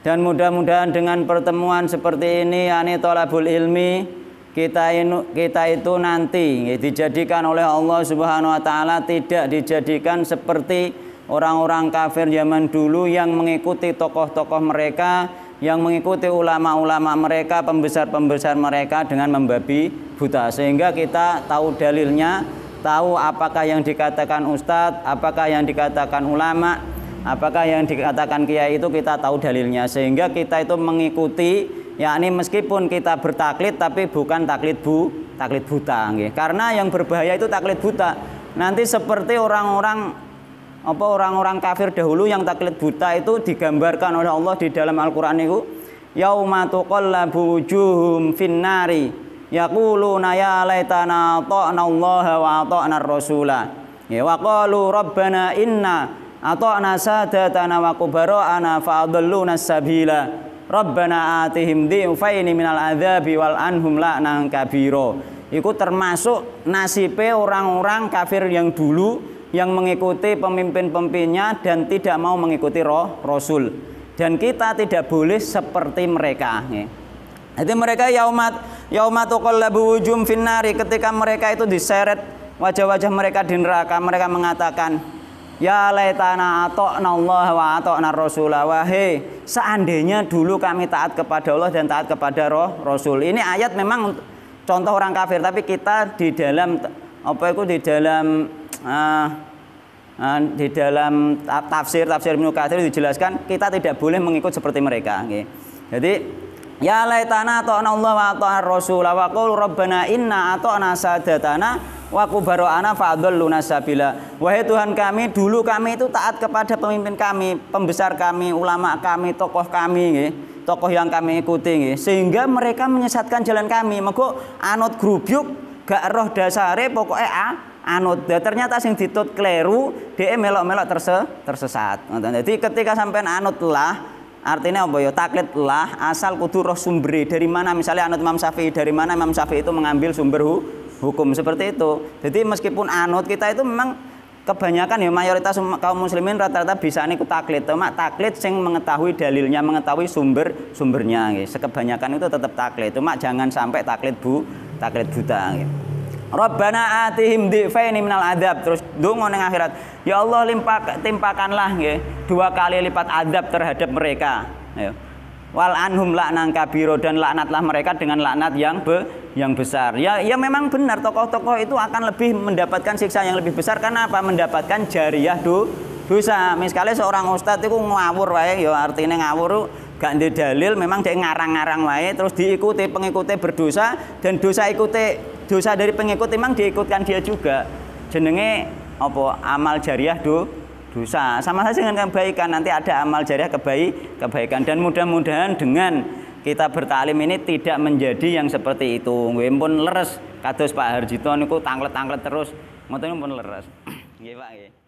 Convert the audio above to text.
Dan mudah-mudahan dengan pertemuan seperti ini yani tolabul ilmi kita inu, kita itu nanti ya, dijadikan oleh Allah Subhanahu wa taala tidak dijadikan seperti orang-orang kafir zaman dulu yang mengikuti tokoh-tokoh mereka, yang mengikuti ulama-ulama mereka, pembesar-pembesar mereka dengan membabi buta sehingga kita tahu dalilnya, tahu apakah yang dikatakan ustadz, apakah yang dikatakan ulama, apakah yang dikatakan kiai itu kita tahu dalilnya sehingga kita itu mengikuti yakni meskipun kita bertaklid tapi bukan taklid bu taklid buta Karena yang berbahaya itu taklid buta. Nanti seperti orang-orang apa orang-orang kafir dahulu yang taklid buta itu digambarkan oleh Allah di dalam Al-Qur'an itu yauma tuqallabu wujuhum finnari yaquluna ya laitana ta'na Allah wa ta'na ar ya wa rabbana inna atau ata'na datana wa ana fa'adullu nasabila Rabbana atihim di'ufaini minal adzabi wal anhum la'nan kabiro Itu termasuk nasibe orang-orang kafir yang dulu yang mengikuti pemimpin-pemimpinnya dan tidak mau mengikuti roh Rasul dan kita tidak boleh seperti mereka jadi mereka yaumat labu wujum finnari ketika mereka itu diseret wajah-wajah mereka di neraka mereka mengatakan Ya laitana atokna Allah wa atokna Rasulullah Wahai, seandainya dulu kami taat kepada Allah dan taat kepada roh, Rasul. Ini ayat memang contoh orang kafir, tapi kita di dalam apa itu di dalam uh, uh, di dalam tafsir tafsir Ibnu Katsir dijelaskan kita tidak boleh mengikut seperti mereka. Okay. Jadi ya laitana atokna Allah wa atokna Rasulullah Wa qul rabbana inna atokna sadatana wa kubaro ana luna sabila. Wahai Tuhan kami, dulu kami itu taat kepada pemimpin kami, pembesar kami, ulama kami, tokoh kami nggih, tokoh yang kami ikuti sehingga mereka menyesatkan jalan kami. Mako anut grubyuk gak roh dasare pokoknya a anut ya, ternyata sing ditut kleru dia melok-melok terse tersesat jadi ketika sampai anut lah Artinya apa ya? Taklid lah asal kudu roh sumberi. Dari mana misalnya anut Imam Syafi'i, dari mana Imam Syafi'i itu mengambil sumber hu, hukum seperti itu. Jadi meskipun anut kita itu memang kebanyakan ya mayoritas um, kaum muslimin rata-rata bisa niku taklid. Cuma taklid sing mengetahui dalilnya, mengetahui sumber sumbernya gitu. Sekebanyakan itu tetap taklid. Cuma jangan sampai taklid bu, taklid buta gitu. Rabbana atihim dhifaini minal adab terus dungo ning akhirat. Ya Allah limpak timpakanlah nggih dua kali lipat adab terhadap mereka. Ya wal anhum laknan kabiro dan laknatlah mereka dengan laknat yang be, yang besar. Ya ya memang benar tokoh-tokoh itu akan lebih mendapatkan siksa yang lebih besar karena apa? Mendapatkan jariah do, dosa. Misalnya seorang ustadz itu ngawur wae ya artinya ngawur gak ada dalil memang dia ngarang-ngarang wae terus diikuti pengikutnya berdosa dan dosa ikuti dosa dari pengikut memang diikutkan dia juga. Jenenge apa? Amal jariah do dosa. Sama saja dengan kebaikan, nanti ada amal jariah kebaik, kebaikan. Dan mudah-mudahan dengan kita bertalim ini tidak menjadi yang seperti itu. Nggih pun leres kados Pak Harjito niku tanglet-tanglet terus, ngoten pun leres. Nggih Pak nggih.